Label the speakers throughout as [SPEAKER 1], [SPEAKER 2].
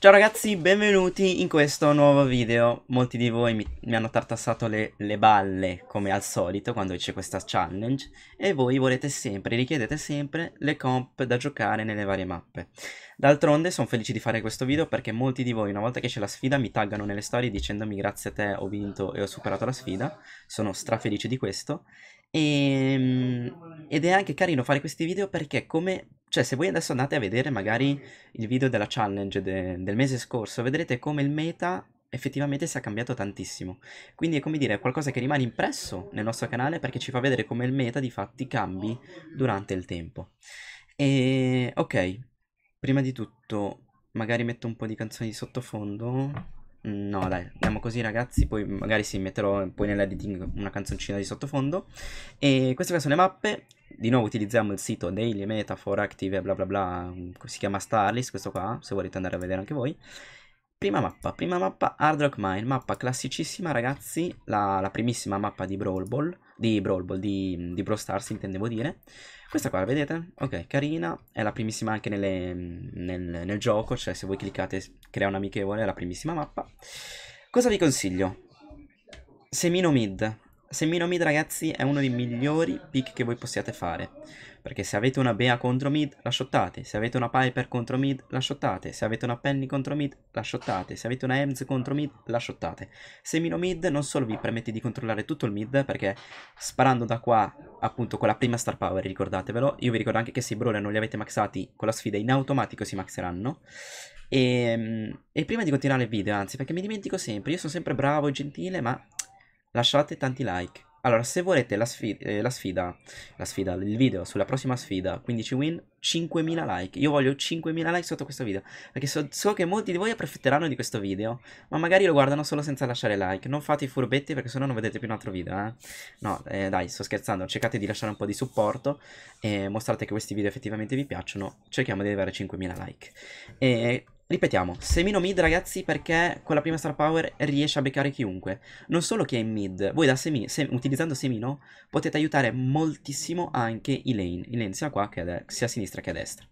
[SPEAKER 1] Ciao ragazzi, benvenuti in questo nuovo video. Molti di voi mi, mi hanno tartassato le, le, balle, come al solito, quando c'è questa challenge, e voi volete sempre, richiedete sempre le comp da giocare nelle varie mappe. D'altronde sono felice di fare questo video perché molti di voi, una volta che c'è la sfida, mi taggano nelle storie dicendomi grazie a te ho vinto e ho superato la sfida. Sono strafelice di questo. E ehm, ed è anche carino fare questi video perché come... Cioè, se voi adesso andate a vedere magari il video della challenge de, del mese scorso, vedrete come il meta effettivamente si è cambiato tantissimo. Quindi è come dire, è qualcosa che rimane impresso nel nostro canale perché ci fa vedere come il meta di fatti cambi durante il tempo. E ok, prima di tutto magari metto un po' di canzoni di sottofondo. No, dai, andiamo così ragazzi, poi magari sì, metterò poi nell'editing una canzoncina di sottofondo. E queste qua sono le mappe, di nuovo utilizziamo il sito Daily Metaphor Active bla bla bla, si chiama Starlist questo qua, se volete andare a vedere anche voi. Prima mappa, prima mappa Hard Rock Mine, mappa classicissima ragazzi, la, la primissima mappa di Brawl Ball di Brawl Ball, di, di Brawl Stars intendevo dire. Questa qua la vedete? Ok, carina, è la primissima anche nelle, nel, nel, gioco, cioè se voi cliccate crea un amichevole è la primissima mappa. Cosa vi consiglio? Semino Mid, se mi mid ragazzi è uno dei migliori pick che voi possiate fare Perché se avete una Bea contro mid la shottate Se avete una Piper contro mid la shottate Se avete una Penny contro mid la shottate Se avete una Ems contro mid la shottate Semino mid non solo vi permette di controllare tutto il mid Perché sparando da qua appunto con la prima star power ricordatevelo Io vi ricordo anche che se i brawler non li avete maxati con la sfida in automatico si maxeranno e, ehm, e prima di continuare il video anzi perché mi dimentico sempre Io sono sempre bravo e gentile ma lasciate tanti like. Allora, se volete la, sfida, eh, la sfida, la sfida, il video sulla prossima sfida, 15 win, 5.000 like. Io voglio 5.000 like sotto questo video, perché so, so, che molti di voi approfitteranno di questo video, ma magari lo guardano solo senza lasciare like. Non fate i furbetti perché sennò non vedete più un altro video, eh. No, eh, dai, sto scherzando, cercate di lasciare un po' di supporto e mostrate che questi video effettivamente vi piacciono. Cerchiamo di arrivare a 5.000 like. E Ripetiamo, semino mid ragazzi perché con la prima star power riesce a beccare chiunque. Non solo chi è in mid, voi da semi, sem utilizzando semino potete aiutare moltissimo anche i lane. I lane sia qua che sia a sinistra che a destra.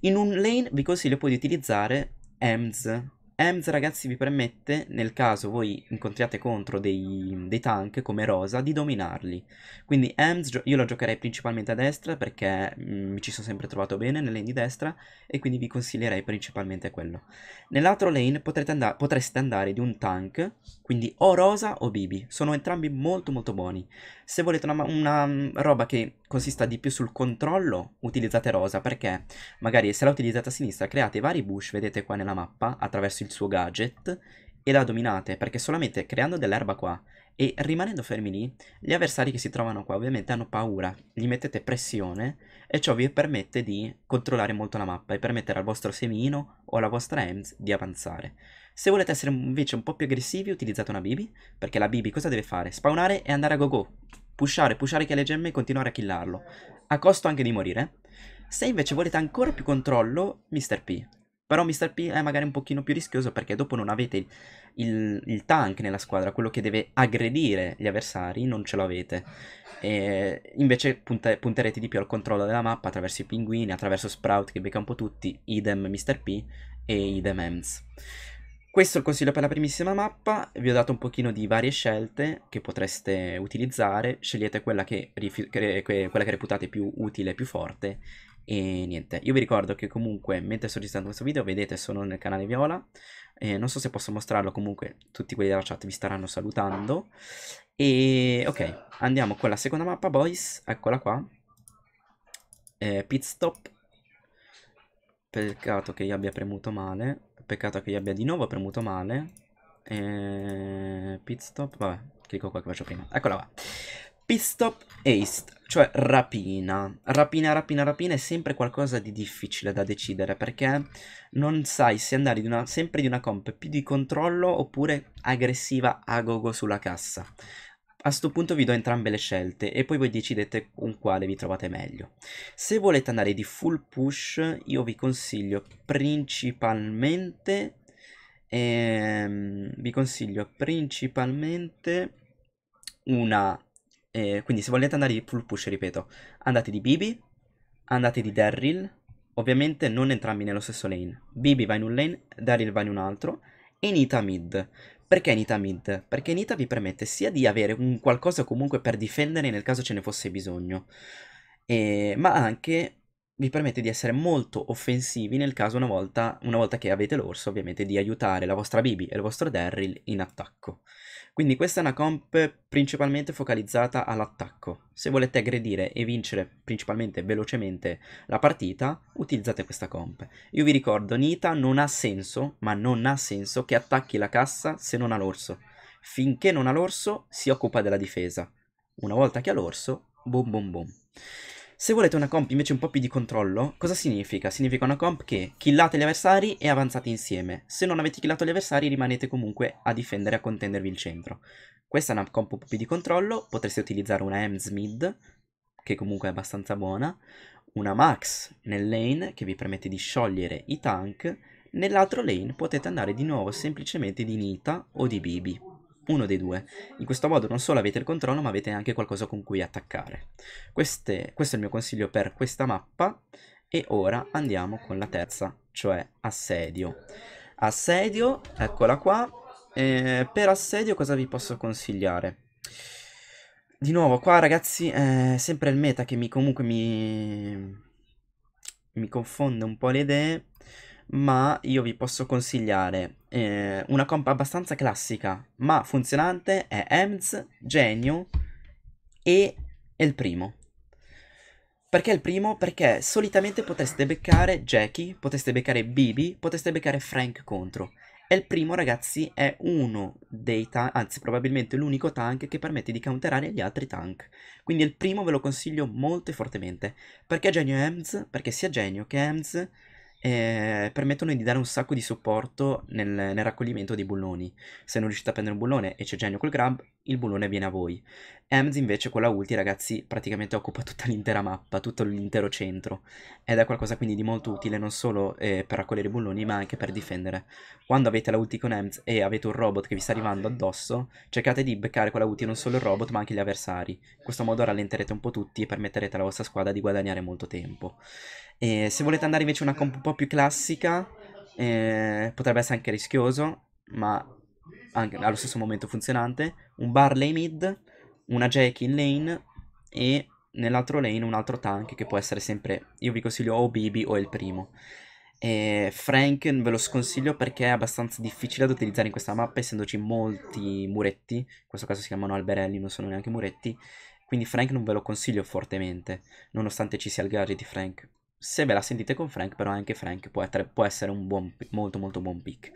[SPEAKER 1] In un lane vi consiglio poi di utilizzare EMS, Ems ragazzi vi permette, nel caso voi incontriate contro dei, dei tank come Rosa, di dominarli. Quindi Ems io lo giocherei principalmente a destra perché mm, mi ci sono sempre trovato bene nelle lane di destra e quindi vi consiglierei principalmente quello. Nell'altro lane and potreste andare di un tank, quindi o Rosa o Bibi, sono entrambi molto molto buoni. Se volete una, una mm, roba che consista di più sul controllo, utilizzate Rosa perché magari se la utilizzate a sinistra create vari bush, vedete qua nella mappa, attraverso il il suo gadget e la dominate, perché solamente creando dell'erba qua e rimanendo fermi lì, gli avversari che si trovano qua ovviamente hanno paura, gli mettete pressione e ciò vi permette di controllare molto la mappa e permettere al vostro semino o alla vostra EMS di avanzare. Se volete essere invece un po' più aggressivi utilizzate una BB, perché la BB cosa deve fare? Spawnare e andare a go go, pushare, pushare che le gemme e continuare a killarlo, a costo anche di morire. Se invece volete ancora più controllo, Mr. P. Però Mr. P è magari un pochino più rischioso perché dopo non avete il, il, tank nella squadra, quello che deve aggredire gli avversari, non ce l'avete. E invece punte, punterete di più al controllo della mappa attraverso i pinguini, attraverso Sprout che becca un po' tutti, idem Mr. P e idem Ems. Questo è il consiglio per la primissima mappa, vi ho dato un pochino di varie scelte che potreste utilizzare, scegliete quella che, quella che reputate più utile e più forte e niente, io vi ricordo che comunque mentre sto registrando questo video, vedete sono nel canale Viola, eh, non so se posso mostrarlo, comunque tutti quelli della chat vi staranno salutando. E ok, andiamo con la seconda mappa, boys, eccola qua. Eh, pit stop. Peccato che io abbia premuto male, peccato che io abbia di nuovo premuto male. Eh, pit stop, vabbè, clicco qua che faccio prima. Eccola qua. Pistop haste, cioè rapina. Rapina, rapina, rapina è sempre qualcosa di difficile da decidere perché non sai se andare di una, sempre di una comp più di controllo oppure aggressiva a gogo sulla cassa. A questo punto vi do entrambe le scelte e poi voi decidete con quale vi trovate meglio. Se volete andare di full push io vi consiglio principalmente... Ehm, vi consiglio principalmente una eh, quindi se volete andare di full push, ripeto, andate di Bibi, andate di Daryl, ovviamente non entrambi nello stesso lane. Bibi va in un lane, Daryl va in un altro, e Nita mid. Perché Nita mid? Perché Nita vi permette sia di avere un qualcosa comunque per difendere nel caso ce ne fosse bisogno, e, ma anche vi permette di essere molto offensivi nel caso una volta, una volta che avete l'orso, ovviamente, di aiutare la vostra Bibi e il vostro Daryl in attacco. Quindi questa è una comp principalmente focalizzata all'attacco. Se volete aggredire e vincere principalmente velocemente la partita, utilizzate questa comp. Io vi ricordo, Nita non ha senso, ma non ha senso che attacchi la cassa se non ha l'orso. Finché non ha l'orso, si occupa della difesa. Una volta che ha l'orso, boom boom boom. Se volete una comp invece un po' più di controllo, cosa significa? Significa una comp che killate gli avversari e avanzate insieme. Se non avete killato gli avversari rimanete comunque a difendere e a contendervi il centro. Questa è una comp un po' più di controllo, potreste utilizzare una Ems mid, che comunque è abbastanza buona, una Max nel lane che vi permette di sciogliere i tank, nell'altro lane potete andare di nuovo semplicemente di Nita o di Bibi uno dei due. In questo modo non solo avete il controllo ma avete anche qualcosa con cui attaccare. Queste, questo è il mio consiglio per questa mappa e ora andiamo con la terza, cioè assedio. Assedio, eccola qua. Eh, per assedio cosa vi posso consigliare? Di nuovo qua ragazzi è sempre il meta che mi comunque mi... mi confonde un po' le idee ma io vi posso consigliare eh, una comp abbastanza classica ma funzionante è EMS, Genio e il primo. Perché il primo? Perché solitamente potreste beccare Jackie, potreste beccare Bibi, potreste beccare Frank contro. E il primo, ragazzi, è uno dei tank, anzi probabilmente l'unico tank che permette di counterare gli altri tank. Quindi il primo ve lo consiglio molto e fortemente. Perché Genio Ems? Perché sia Genio che Ems eh, permettono di dare un sacco di supporto nel, nel, raccoglimento dei bulloni. Se non riuscite a prendere un bullone e c'è genio col grab, il bullone viene a voi. Ems invece con la ulti, ragazzi, praticamente occupa tutta l'intera mappa, tutto l'intero centro. Ed è qualcosa quindi di molto utile non solo eh, per raccogliere i bulloni, ma anche per difendere. Quando avete la ulti con Ems e avete un robot che vi sta arrivando addosso, cercate di beccare con la ulti non solo il robot, ma anche gli avversari. In questo modo rallenterete un po' tutti e permetterete alla vostra squadra di guadagnare molto tempo. E se volete andare invece una comp un po' più classica, eh, potrebbe essere anche rischioso, ma anche, allo stesso momento funzionante, un Barley mid, una Jack in lane e nell'altro lane un altro tank che può essere sempre, io vi consiglio o Bibi o il primo. E Frank ve lo sconsiglio perché è abbastanza difficile da utilizzare in questa mappa essendoci molti muretti, in questo caso si chiamano alberelli, non sono neanche muretti, quindi Frank non ve lo consiglio fortemente, nonostante ci sia il gadget di Frank se ve la sentite con Frank, però anche Frank può essere, può essere un buon, molto molto buon pick.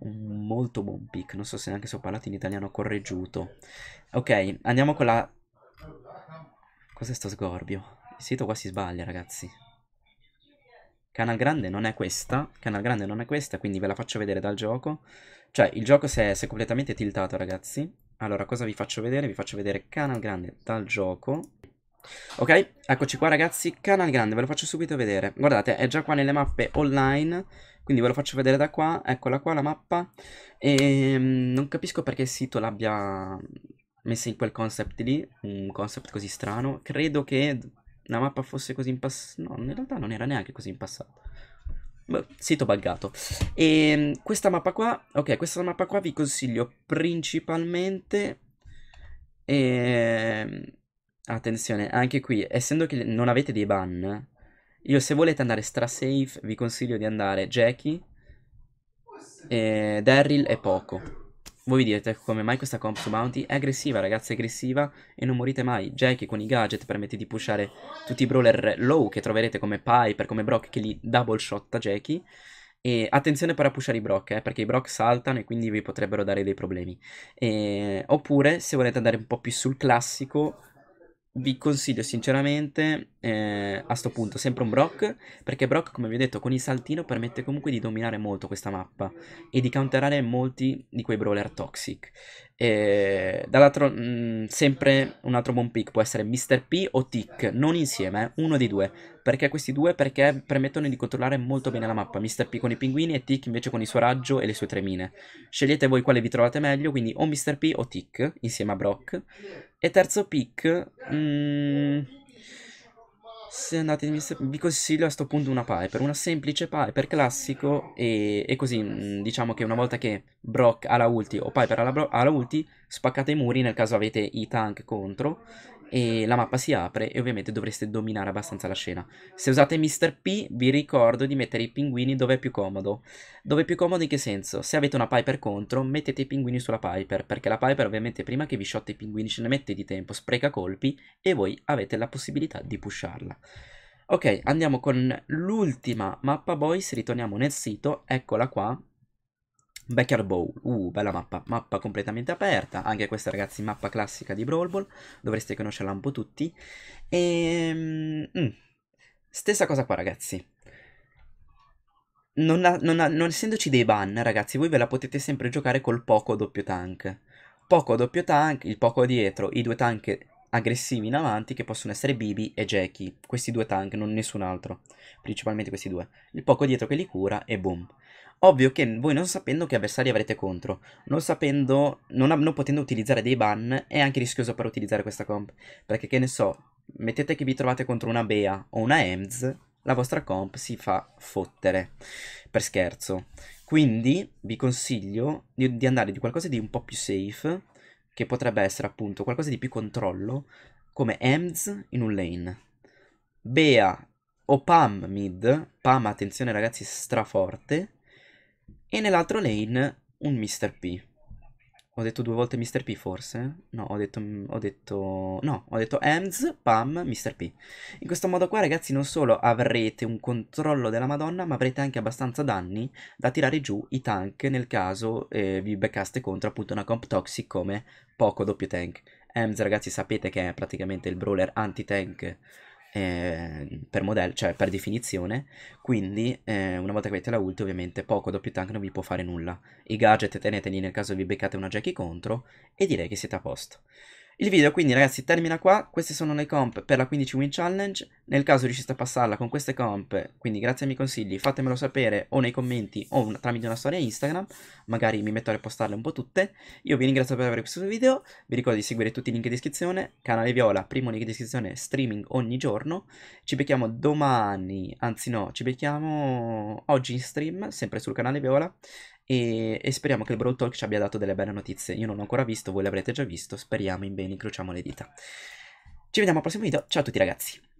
[SPEAKER 1] Un molto buon pick, non so se neanche se ho parlato in italiano correggiuto. Ok, andiamo con la... Cos'è sto sgorbio? Il sito qua si sbaglia, ragazzi. Canal grande non è questa, canal grande non è questa, quindi ve la faccio vedere dal gioco. Cioè, il gioco si è, si è completamente tiltato, ragazzi. Allora, cosa vi faccio vedere? Vi faccio vedere canal grande dal gioco Ok, eccoci qua ragazzi, canal grande, ve lo faccio subito vedere Guardate, è già qua nelle mappe online Quindi ve lo faccio vedere da qua, eccola qua la mappa E ehm, non capisco perché il sito l'abbia messa in quel concept lì Un concept così strano Credo che la mappa fosse così in passato No, in realtà non era neanche così in passato boh, sito buggato E ehm, questa mappa qua, ok, questa mappa qua vi consiglio principalmente E ehm, Attenzione, anche qui, essendo che non avete dei ban, io se volete andare stra safe vi consiglio di andare Jackie, e Daryl e Poco. Voi vi direte come mai questa comp su Bounty è aggressiva, ragazzi, è aggressiva e non morite mai. Jackie con i gadget permette di pushare tutti i brawler low che troverete come Piper, come Brock che li double shot a Jackie. E attenzione però a pushare i Brock, eh, perché i Brock saltano e quindi vi potrebbero dare dei problemi. E... Oppure, se volete andare un po' più sul classico, vi consiglio sinceramente eh, a sto punto sempre un Brock perché Brock come vi ho detto con il saltino permette comunque di dominare molto questa mappa e di counterare molti di quei brawler toxic e dall'altro, mh, mm, sempre un altro buon pick può essere Mr. P o Tick, non insieme, eh, uno dei due. Perché questi due? Perché permettono di controllare molto bene la mappa. Mr. P con i pinguini e Tick invece con il suo raggio e le sue tre mine. Scegliete voi quale vi trovate meglio, quindi o Mr. P o Tick, insieme a Brock. E terzo pick... Mh, mm, se andate in vista, vi consiglio a questo punto una Piper, una semplice Piper classico e, e così mm, diciamo che una volta che Brock ha la ulti o Piper ha la, ha la ulti spaccate i muri nel caso avete i tank contro e la mappa si apre e ovviamente dovreste dominare abbastanza la scena. Se usate Mr. P vi ricordo di mettere i pinguini dove è più comodo. Dove è più comodo in che senso? Se avete una Piper contro mettete i pinguini sulla Piper perché la Piper ovviamente prima che vi shotte i pinguini ce ne mette di tempo, spreca colpi e voi avete la possibilità di pusharla. Ok, andiamo con l'ultima mappa boys, ritorniamo nel sito, eccola qua, Backyard Bowl, uh, bella mappa, mappa completamente aperta, anche questa ragazzi mappa classica di Brawl Ball, dovreste conoscerla un po' tutti, e... Ehm, mm, stessa cosa qua ragazzi, non, ha, non, ha, non, essendoci dei ban ragazzi, voi ve la potete sempre giocare col poco doppio tank, poco doppio tank, il poco dietro, i due tank aggressivi in avanti che possono essere Bibi e Jackie, questi due tank, non nessun altro, principalmente questi due, il poco dietro che li cura e boom. Ovvio che voi non sapendo che avversari avrete contro, non sapendo, non, non potendo utilizzare dei ban, è anche rischioso per utilizzare questa comp. Perché che ne so, mettete che vi trovate contro una Bea o una Ems, la vostra comp si fa fottere, per scherzo. Quindi vi consiglio di, di andare di qualcosa di un po' più safe, che potrebbe essere appunto qualcosa di più controllo, come Ems in un lane. Bea o Pam mid, Pam attenzione ragazzi straforte, e nell'altro lane un Mr. P. Ho detto due volte Mr. P forse? No, ho detto, mm, ho detto... No, ho detto Ems, Pam, Mr. P. In questo modo qua ragazzi non solo avrete un controllo della madonna, ma avrete anche abbastanza danni da tirare giù i tank nel caso eh, vi beccaste contro appunto una comp toxic come poco doppio tank. Ems ragazzi sapete che è praticamente il brawler anti-tank Ehm, per modello, cioè per definizione, quindi eh, una volta che avete la ult ovviamente poco doppio tank non vi può fare nulla. I gadget teneteli nel caso vi beccate una Jackie contro e direi che siete a posto. Il video quindi ragazzi termina qua, queste sono le comp per la 15 win challenge, nel caso riusciste a passarla con queste comp, quindi grazie ai miei consigli fatemelo sapere o nei commenti o un, tramite una storia Instagram, magari mi metto a ripostarle un po' tutte, io vi ringrazio per aver visto questo video, vi ricordo di seguire tutti i link in descrizione, canale Viola, primo link in descrizione, streaming ogni giorno, ci becchiamo domani, anzi no, ci becchiamo oggi in stream, sempre sul canale Viola, e, e, speriamo che il Brawl Talk ci abbia dato delle belle notizie. Io non l'ho ancora visto, voi l'avrete già visto. Speriamo in bene, incrociamo le dita. Ci vediamo al prossimo video. Ciao a tutti ragazzi.